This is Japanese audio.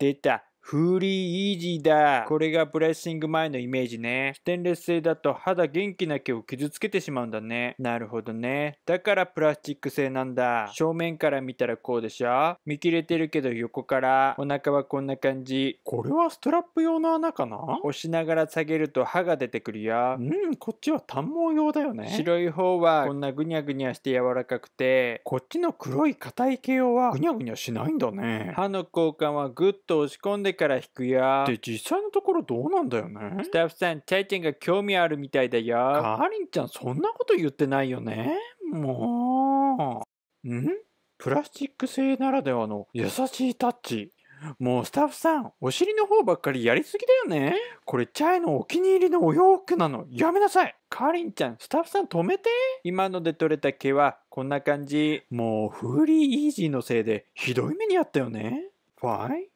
did that フリーイージーだ。これがブレッシング前のイメージね。ステンレス製だと肌元気な毛を傷つけてしまうんだね。なるほどね。だからプラスチック製なんだ。正面から見たらこうでしょ見切れてるけど横からお腹はこんな感じ。これはストラップ用の穴かな押しながら下げると歯が出てくるや。うん、こっちは短毛用だよね。白い方はこんなぐにゃぐにゃして柔らかくて、こっちの黒い硬い毛用はぐにゃぐにゃしないんだね。歯の交換はぐっと押し込んでから引くよ。で、実際のところどうなんだよね。スタッフさん、チャイちゃんが興味あるみたいだよ。カーリンちゃん、そんなこと言ってないよね。もう。んプラスチック製ならではの優しいタッチ。もうスタッフさん、お尻の方ばっかりやりすぎだよね。これ、チャイのお気に入りのお洋服なの。やめなさい。かりんちゃん、スタッフさん止めて。今ので取れた毛は、こんな感じ。もう、フーリーイージーのせいで、ひどい目にあったよね。ファイ